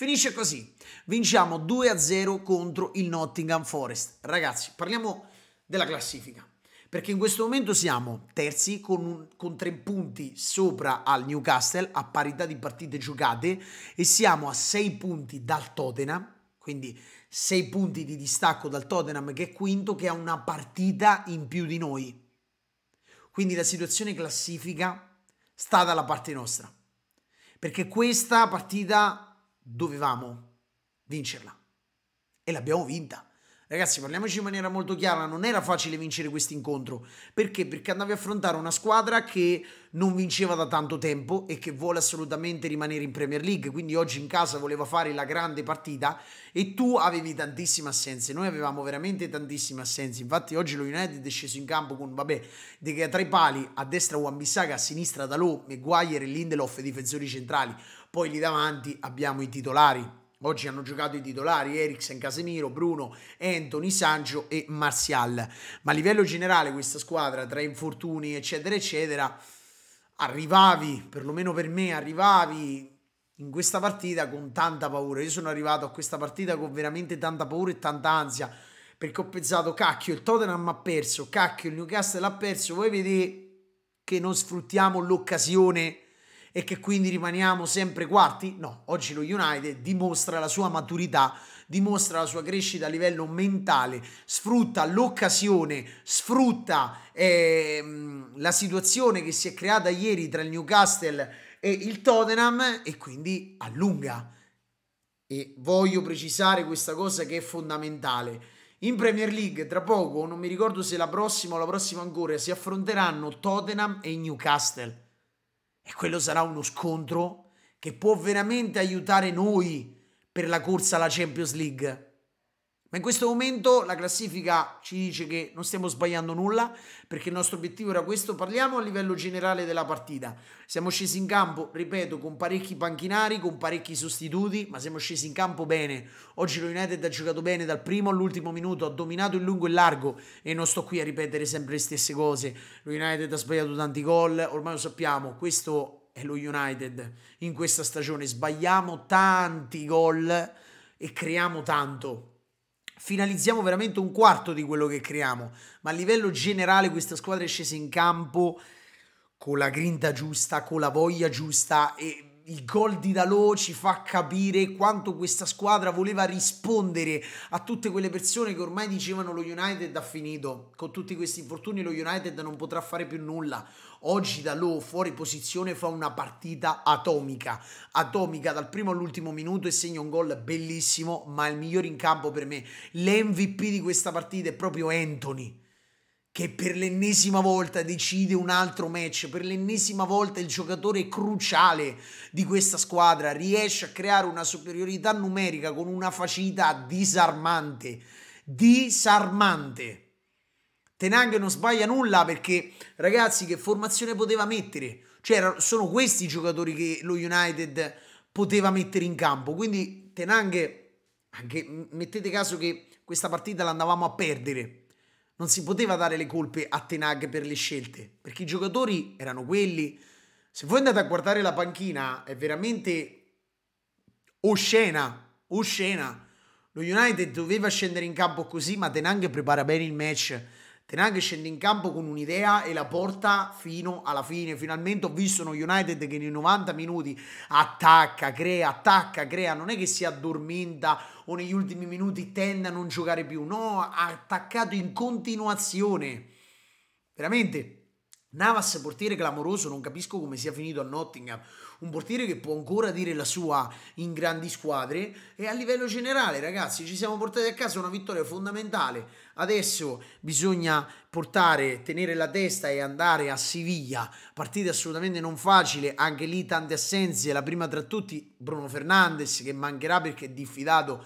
Finisce così. Vinciamo 2-0 contro il Nottingham Forest. Ragazzi, parliamo della classifica. Perché in questo momento siamo terzi con, un, con tre punti sopra al Newcastle a parità di partite giocate e siamo a sei punti dal Tottenham, quindi 6 punti di distacco dal Tottenham che è quinto che ha una partita in più di noi. Quindi la situazione classifica sta dalla parte nostra. Perché questa partita dovevamo vincerla. E l'abbiamo vinta. Ragazzi, parliamoci in maniera molto chiara, non era facile vincere questo incontro. Perché? Perché andavi a affrontare una squadra che non vinceva da tanto tempo e che vuole assolutamente rimanere in Premier League, quindi oggi in casa voleva fare la grande partita e tu avevi tantissime assenze, noi avevamo veramente tantissime assenze. Infatti oggi lo United è sceso in campo con, vabbè, De tra i pali, a destra Wan-Bissaka, a sinistra Dalò, Maguire e Lindelof, difensori centrali. Poi lì davanti abbiamo i titolari. Oggi hanno giocato i titolari Eriksen, Casemiro, Bruno, Anthony, Sancho e Martial. Ma a livello generale questa squadra, tra infortuni eccetera eccetera, arrivavi, perlomeno per me, arrivavi in questa partita con tanta paura. Io sono arrivato a questa partita con veramente tanta paura e tanta ansia perché ho pensato, cacchio, il Tottenham ha perso, cacchio, il Newcastle ha perso, voi vedete che non sfruttiamo l'occasione e che quindi rimaniamo sempre quarti? No, oggi lo United dimostra la sua maturità, dimostra la sua crescita a livello mentale, sfrutta l'occasione, sfrutta eh, la situazione che si è creata ieri tra il Newcastle e il Tottenham e quindi allunga. E voglio precisare questa cosa che è fondamentale. In Premier League tra poco, non mi ricordo se la prossima o la prossima ancora, si affronteranno Tottenham e Newcastle e quello sarà uno scontro che può veramente aiutare noi per la corsa alla Champions League. Ma in questo momento la classifica ci dice che non stiamo sbagliando nulla perché il nostro obiettivo era questo. Parliamo a livello generale della partita. Siamo scesi in campo, ripeto, con parecchi panchinari, con parecchi sostituti, ma siamo scesi in campo bene. Oggi lo United ha giocato bene dal primo all'ultimo minuto, ha dominato in lungo e largo e non sto qui a ripetere sempre le stesse cose. Lo United ha sbagliato tanti gol, ormai lo sappiamo, questo è lo United. In questa stagione sbagliamo tanti gol e creiamo tanto finalizziamo veramente un quarto di quello che creiamo, ma a livello generale questa squadra è scesa in campo con la grinta giusta, con la voglia giusta e il gol di Dalò ci fa capire quanto questa squadra voleva rispondere a tutte quelle persone che ormai dicevano lo United ha finito, con tutti questi infortuni lo United non potrà fare più nulla. Oggi Dalò fuori posizione fa una partita atomica, atomica dal primo all'ultimo minuto e segna un gol bellissimo, ma il migliore in campo per me. L'MVP di questa partita è proprio Anthony che per l'ennesima volta decide un altro match, per l'ennesima volta il giocatore cruciale di questa squadra riesce a creare una superiorità numerica con una facilità disarmante, disarmante. Tenang non sbaglia nulla perché ragazzi che formazione poteva mettere? Cioè sono questi i giocatori che lo United poteva mettere in campo, quindi Tenang anche mettete caso che questa partita l'andavamo a perdere non si poteva dare le colpe a Tenag per le scelte, perché i giocatori erano quelli. Se voi andate a guardare la panchina, è veramente oscena, oscena. Lo United doveva scendere in campo così, ma Tenag prepara bene il match Tenag scende in campo con un'idea e la porta fino alla fine. Finalmente ho visto uno United che nei 90 minuti attacca, crea, attacca, crea. Non è che si addormenta o negli ultimi minuti tende a non giocare più. No, ha attaccato in continuazione. Veramente Navas portiere clamoroso, non capisco come sia finito a Nottingham, un portiere che può ancora dire la sua in grandi squadre e a livello generale ragazzi ci siamo portati a casa una vittoria fondamentale, adesso bisogna portare, tenere la testa e andare a Siviglia, partita assolutamente non facile, anche lì tante assenze, la prima tra tutti Bruno Fernandes che mancherà perché è diffidato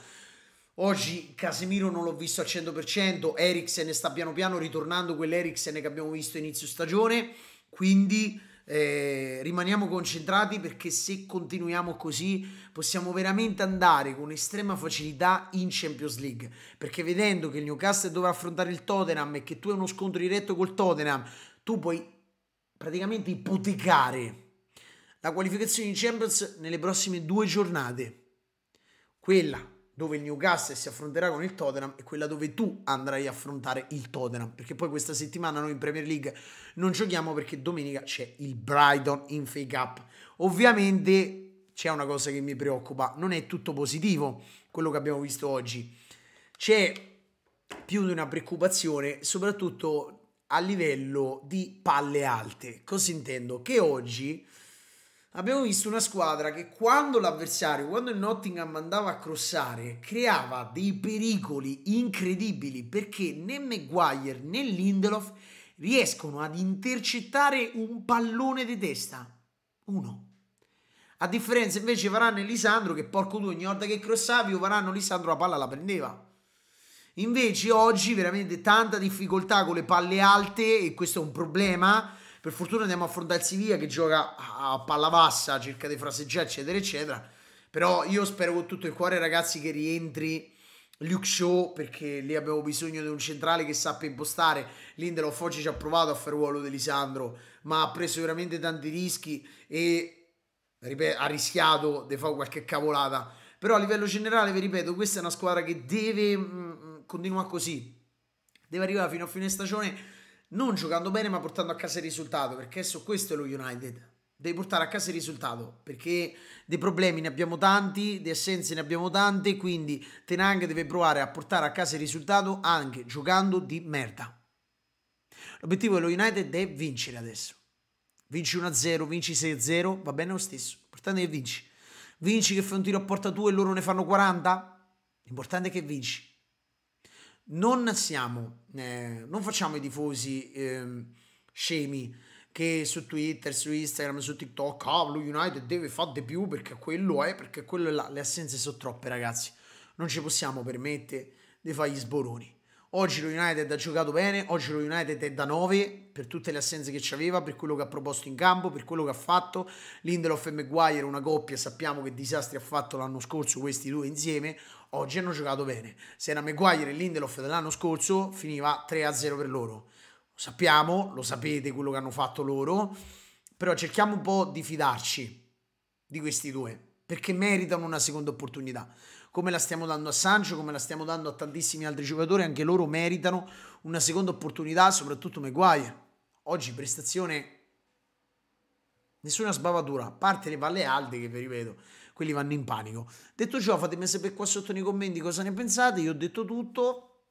Oggi Casemiro non l'ho visto al 100%, Eriksen sta piano piano ritornando quell'Eriksen che abbiamo visto inizio stagione, quindi eh, rimaniamo concentrati perché se continuiamo così possiamo veramente andare con estrema facilità in Champions League, perché vedendo che il Newcastle dovrà affrontare il Tottenham e che tu hai uno scontro diretto col Tottenham, tu puoi praticamente ipotecare la qualificazione in Champions nelle prossime due giornate. Quella dove il Newcastle si affronterà con il Tottenham e quella dove tu andrai a affrontare il Tottenham, perché poi questa settimana noi in Premier League non giochiamo perché domenica c'è il Brighton in Fake Up. Ovviamente c'è una cosa che mi preoccupa, non è tutto positivo quello che abbiamo visto oggi. C'è più di una preoccupazione, soprattutto a livello di palle alte. Cosa intendo? Che oggi abbiamo visto una squadra che quando l'avversario, quando il Nottingham andava a crossare, creava dei pericoli incredibili perché né Maguire né Lindelof riescono ad intercettare un pallone di testa. Uno. A differenza invece Varane e Lisandro che porco due ogni volta che crossavi Varane e Lisandro la palla la prendeva. Invece oggi veramente tanta difficoltà con le palle alte e questo è un problema per fortuna andiamo a affrontare il Siviglia che gioca a palla bassa, cerca di fraseggiare, eccetera, eccetera. Però io spero con tutto il cuore, ragazzi, che rientri Luke Show perché lì abbiamo bisogno di un centrale che sappia impostare. Lindelof oggi ci ha provato a fare ruolo di Lisandro, ma ha preso veramente tanti rischi e ripeto, ha rischiato di fare qualche cavolata. Però a livello generale, vi ripeto, questa è una squadra che deve mh, mm, mm, continuare così. Deve arrivare fino a fine stagione non giocando bene ma portando a casa il risultato, perché adesso questo è lo United. Devi portare a casa il risultato, perché dei problemi ne abbiamo tanti, di assenze ne abbiamo tante, quindi Tenang deve provare a portare a casa il risultato anche giocando di merda. L'obiettivo dello United è vincere adesso. Vinci 1-0, vinci 6-0, va bene lo stesso. L'importante è che vinci. Vinci che fai un tiro a porta 2 e loro ne fanno 40? L'importante è che vinci non siamo, eh, non facciamo i tifosi eh, scemi che su Twitter, su Instagram, su TikTok, cavolo, ah, oh, United deve fare di più perché quello è, perché quello è là. Le assenze sono troppe, ragazzi. Non ci possiamo permettere di fare gli sboroni. Oggi lo United ha giocato bene, oggi lo United è da 9 per tutte le assenze che aveva, per quello che ha proposto in campo, per quello che ha fatto. Lindelof e Maguire, una coppia, sappiamo che disastri ha fatto l'anno scorso questi due insieme, oggi hanno giocato bene. Se era Maguire e Lindelof dell'anno scorso finiva 3-0 per loro. Lo sappiamo, lo sapete quello che hanno fatto loro, però cerchiamo un po' di fidarci di questi due, perché meritano una seconda opportunità come la stiamo dando a Sancho, come la stiamo dando a tantissimi altri giocatori, anche loro meritano una seconda opportunità, soprattutto Maguire. Oggi prestazione nessuna sbavatura, a parte le palle alte che vi ripeto, quelli vanno in panico. Detto ciò, fatemi sapere qua sotto nei commenti cosa ne pensate, io ho detto tutto.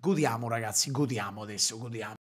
Godiamo ragazzi, godiamo adesso, godiamo.